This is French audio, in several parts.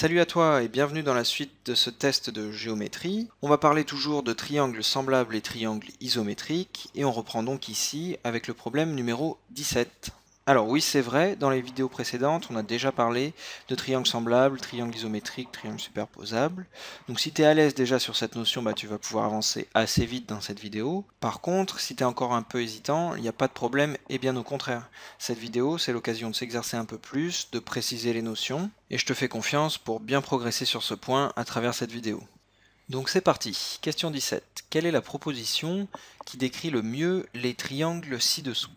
Salut à toi et bienvenue dans la suite de ce test de géométrie. On va parler toujours de triangles semblables et triangles isométriques et on reprend donc ici avec le problème numéro 17. Alors oui, c'est vrai, dans les vidéos précédentes, on a déjà parlé de triangles semblables, triangle isométrique, triangle superposable. Donc si tu es à l'aise déjà sur cette notion, bah, tu vas pouvoir avancer assez vite dans cette vidéo. Par contre, si tu es encore un peu hésitant, il n'y a pas de problème, et bien au contraire. Cette vidéo, c'est l'occasion de s'exercer un peu plus, de préciser les notions, et je te fais confiance pour bien progresser sur ce point à travers cette vidéo. Donc c'est parti. Question 17. Quelle est la proposition qui décrit le mieux les triangles ci-dessous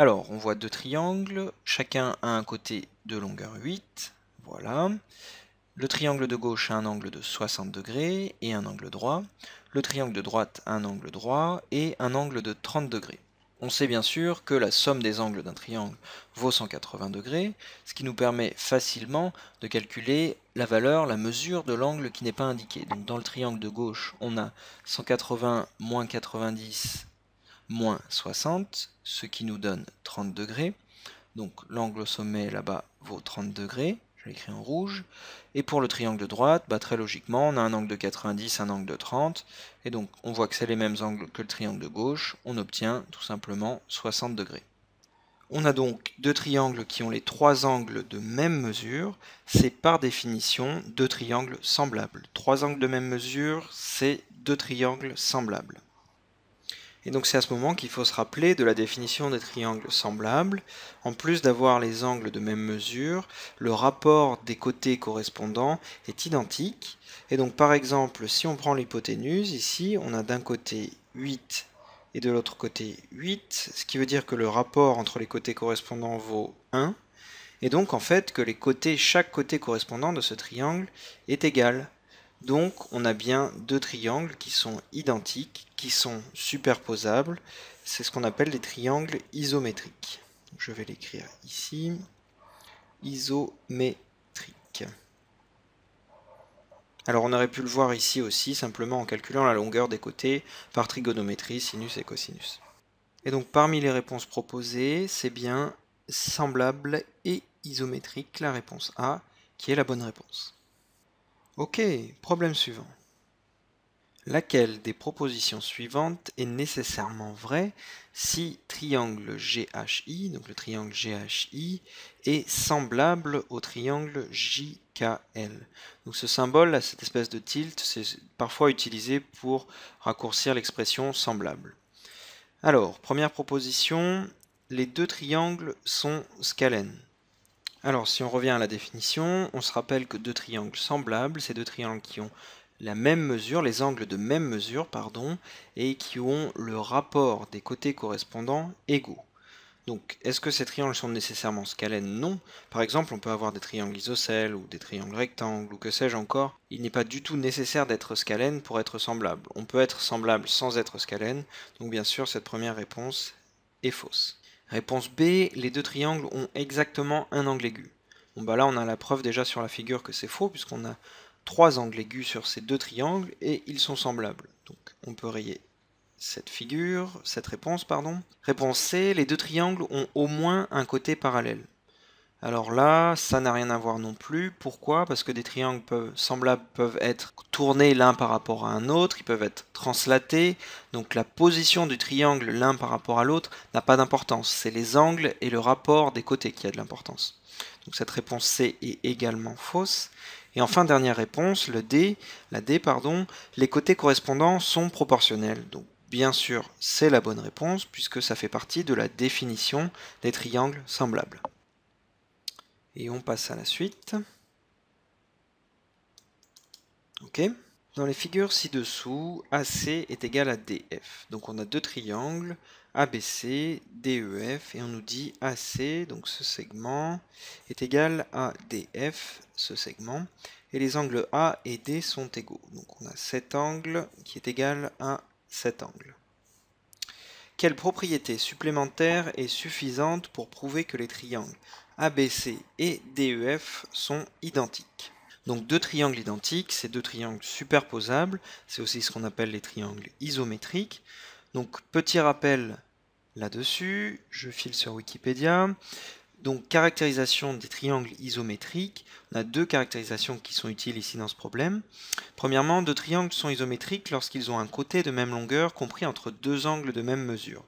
alors, on voit deux triangles, chacun a un côté de longueur 8, voilà. Le triangle de gauche a un angle de 60 degrés et un angle droit. Le triangle de droite a un angle droit et un angle de 30 degrés. On sait bien sûr que la somme des angles d'un triangle vaut 180 degrés, ce qui nous permet facilement de calculer la valeur, la mesure de l'angle qui n'est pas indiqué. Donc dans le triangle de gauche, on a 180 moins 90 moins 60, ce qui nous donne 30 degrés. Donc l'angle au sommet là-bas vaut 30 degrés, je l'écris en rouge. Et pour le triangle de droite, bah, très logiquement, on a un angle de 90, un angle de 30. Et donc on voit que c'est les mêmes angles que le triangle de gauche, on obtient tout simplement 60 degrés. On a donc deux triangles qui ont les trois angles de même mesure, c'est par définition deux triangles semblables. Trois angles de même mesure, c'est deux triangles semblables. Et donc c'est à ce moment qu'il faut se rappeler de la définition des triangles semblables. En plus d'avoir les angles de même mesure, le rapport des côtés correspondants est identique. Et donc par exemple, si on prend l'hypoténuse, ici on a d'un côté 8 et de l'autre côté 8, ce qui veut dire que le rapport entre les côtés correspondants vaut 1, et donc en fait que les côtés, chaque côté correspondant de ce triangle est égal donc on a bien deux triangles qui sont identiques, qui sont superposables. C'est ce qu'on appelle les triangles isométriques. Je vais l'écrire ici. Isométrique. Alors on aurait pu le voir ici aussi, simplement en calculant la longueur des côtés par trigonométrie, sinus et cosinus. Et donc parmi les réponses proposées, c'est bien semblable et isométrique la réponse A qui est la bonne réponse. Ok, problème suivant. Laquelle des propositions suivantes est nécessairement vraie si triangle GHI, donc le triangle GHI, est semblable au triangle JKL Donc ce symbole, cette espèce de tilt, c'est parfois utilisé pour raccourcir l'expression semblable. Alors, première proposition, les deux triangles sont scalènes. Alors, si on revient à la définition, on se rappelle que deux triangles semblables, c'est deux triangles qui ont la même mesure, les angles de même mesure, pardon, et qui ont le rapport des côtés correspondants égaux. Donc, est-ce que ces triangles sont nécessairement scalènes Non. Par exemple, on peut avoir des triangles isocèles ou des triangles rectangles ou que sais-je encore. Il n'est pas du tout nécessaire d'être scalène pour être semblable. On peut être semblable sans être scalène, donc bien sûr, cette première réponse est fausse. Réponse B, les deux triangles ont exactement un angle aigu. Bon bah là on a la preuve déjà sur la figure que c'est faux puisqu'on a trois angles aigus sur ces deux triangles et ils sont semblables. Donc on peut rayer cette figure, cette réponse pardon. Réponse C, les deux triangles ont au moins un côté parallèle. Alors là, ça n'a rien à voir non plus. Pourquoi Parce que des triangles semblables peuvent être tournés l'un par rapport à un autre, ils peuvent être translatés. Donc la position du triangle l'un par rapport à l'autre n'a pas d'importance. C'est les angles et le rapport des côtés qui a de l'importance. Donc cette réponse C est également fausse. Et enfin, dernière réponse, le D, la D, pardon, les côtés correspondants sont proportionnels. Donc bien sûr, c'est la bonne réponse puisque ça fait partie de la définition des triangles semblables. Et on passe à la suite. Ok. Dans les figures ci-dessous, AC est égal à DF. Donc on a deux triangles, ABC, DEF, et on nous dit AC, donc ce segment, est égal à DF, ce segment, et les angles A et D sont égaux. Donc on a cet angle qui est égal à cet angle. Quelle propriété supplémentaire est suffisante pour prouver que les triangles ABC et DEF sont identiques. Donc deux triangles identiques, c'est deux triangles superposables, c'est aussi ce qu'on appelle les triangles isométriques. Donc petit rappel là-dessus, je file sur Wikipédia. Donc caractérisation des triangles isométriques, on a deux caractérisations qui sont utiles ici dans ce problème. Premièrement, deux triangles sont isométriques lorsqu'ils ont un côté de même longueur compris entre deux angles de même mesure.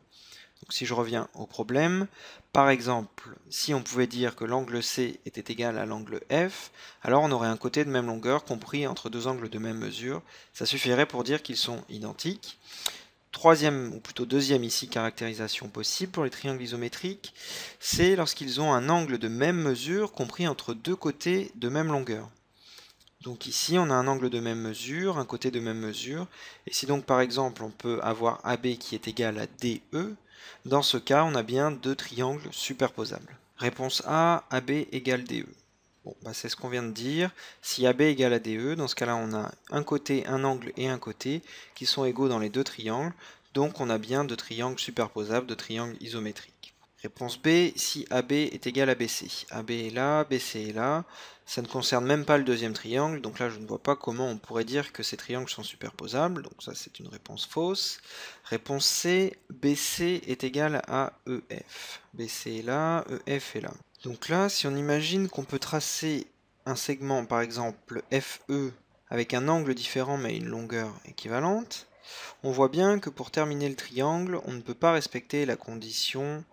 Donc si je reviens au problème, par exemple, si on pouvait dire que l'angle C était égal à l'angle F, alors on aurait un côté de même longueur compris entre deux angles de même mesure. Ça suffirait pour dire qu'ils sont identiques. Troisième, ou plutôt deuxième ici, caractérisation possible pour les triangles isométriques, c'est lorsqu'ils ont un angle de même mesure compris entre deux côtés de même longueur. Donc ici, on a un angle de même mesure, un côté de même mesure, et si donc par exemple on peut avoir AB qui est égal à DE, dans ce cas, on a bien deux triangles superposables. Réponse A, AB égale DE. Bon, bah, c'est ce qu'on vient de dire. Si AB égale à DE, dans ce cas-là, on a un côté, un angle et un côté qui sont égaux dans les deux triangles. Donc on a bien deux triangles superposables, deux triangles isométriques. Réponse B, si AB est égal à BC. AB est là, BC est là. Ça ne concerne même pas le deuxième triangle, donc là je ne vois pas comment on pourrait dire que ces triangles sont superposables, donc ça c'est une réponse fausse. Réponse C, BC est égal à EF. BC est là, EF est là. Donc là, si on imagine qu'on peut tracer un segment, par exemple FE, avec un angle différent mais une longueur équivalente, on voit bien que pour terminer le triangle, on ne peut pas respecter la condition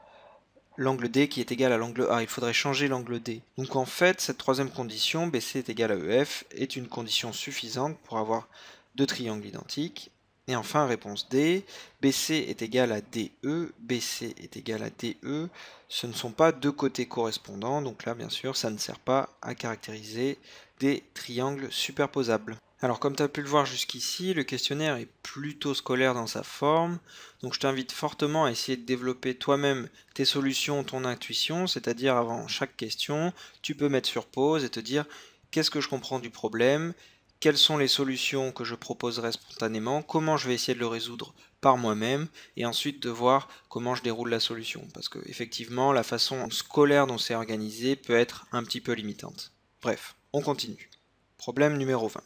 l'angle D qui est égal à l'angle A. Il faudrait changer l'angle D. Donc en fait, cette troisième condition, BC est égal à EF, est une condition suffisante pour avoir deux triangles identiques. Et enfin, réponse D, BC est égal à DE, BC est égal à DE, ce ne sont pas deux côtés correspondants, donc là, bien sûr, ça ne sert pas à caractériser des triangles superposables. Alors comme tu as pu le voir jusqu'ici, le questionnaire est plutôt scolaire dans sa forme, donc je t'invite fortement à essayer de développer toi-même tes solutions, ton intuition, c'est-à-dire avant chaque question, tu peux mettre sur pause et te dire qu'est-ce que je comprends du problème, quelles sont les solutions que je proposerai spontanément, comment je vais essayer de le résoudre par moi-même, et ensuite de voir comment je déroule la solution. Parce que effectivement, la façon scolaire dont c'est organisé peut être un petit peu limitante. Bref, on continue. Problème numéro 20.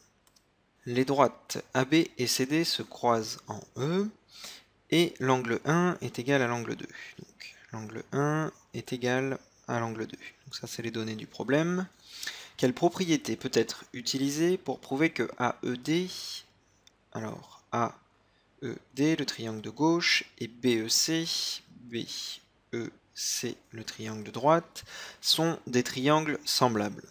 Les droites AB et CD se croisent en E, et l'angle 1 est égal à l'angle 2. Donc l'angle 1 est égal à l'angle 2. Donc ça c'est les données du problème. Quelle propriété peut être utilisée pour prouver que AED, alors AED, le triangle de gauche, et BEC, BEC, le triangle de droite, sont des triangles semblables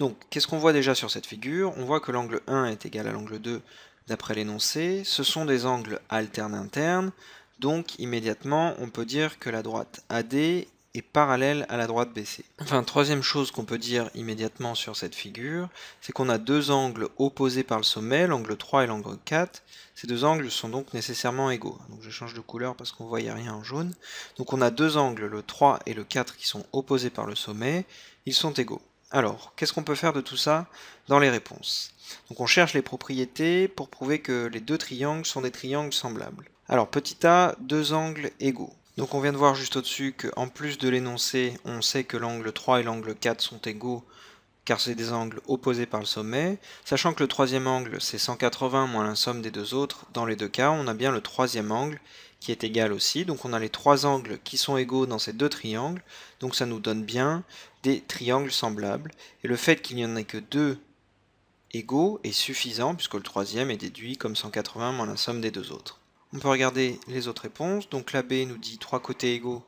donc, qu'est-ce qu'on voit déjà sur cette figure On voit que l'angle 1 est égal à l'angle 2 d'après l'énoncé. Ce sont des angles alternes internes, donc immédiatement, on peut dire que la droite AD et parallèle à la droite baissée. Enfin, troisième chose qu'on peut dire immédiatement sur cette figure, c'est qu'on a deux angles opposés par le sommet, l'angle 3 et l'angle 4. Ces deux angles sont donc nécessairement égaux. Donc je change de couleur parce qu'on ne voit rien en jaune. Donc on a deux angles, le 3 et le 4, qui sont opposés par le sommet. Ils sont égaux. Alors, qu'est-ce qu'on peut faire de tout ça dans les réponses Donc on cherche les propriétés pour prouver que les deux triangles sont des triangles semblables. Alors, petit a, deux angles égaux. Donc on vient de voir juste au-dessus qu'en plus de l'énoncé, on sait que l'angle 3 et l'angle 4 sont égaux car c'est des angles opposés par le sommet, sachant que le troisième angle c'est 180 moins la somme des deux autres, dans les deux cas on a bien le troisième angle qui est égal aussi, donc on a les trois angles qui sont égaux dans ces deux triangles, donc ça nous donne bien des triangles semblables, et le fait qu'il n'y en ait que deux égaux est suffisant puisque le troisième est déduit comme 180 moins la somme des deux autres. On peut regarder les autres réponses. Donc la B nous dit trois côtés égaux.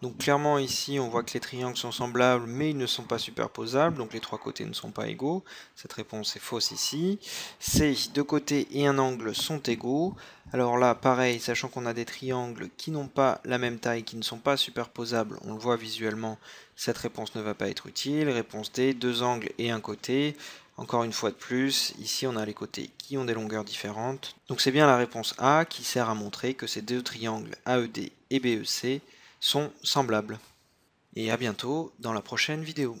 Donc clairement ici on voit que les triangles sont semblables mais ils ne sont pas superposables. Donc les trois côtés ne sont pas égaux. Cette réponse est fausse ici. C, deux côtés et un angle sont égaux. Alors là pareil, sachant qu'on a des triangles qui n'ont pas la même taille, qui ne sont pas superposables, on le voit visuellement, cette réponse ne va pas être utile. Réponse D, deux angles et un côté. Encore une fois de plus, ici on a les côtés qui ont des longueurs différentes. Donc c'est bien la réponse A qui sert à montrer que ces deux triangles AED et BEC sont semblables. Et à bientôt dans la prochaine vidéo.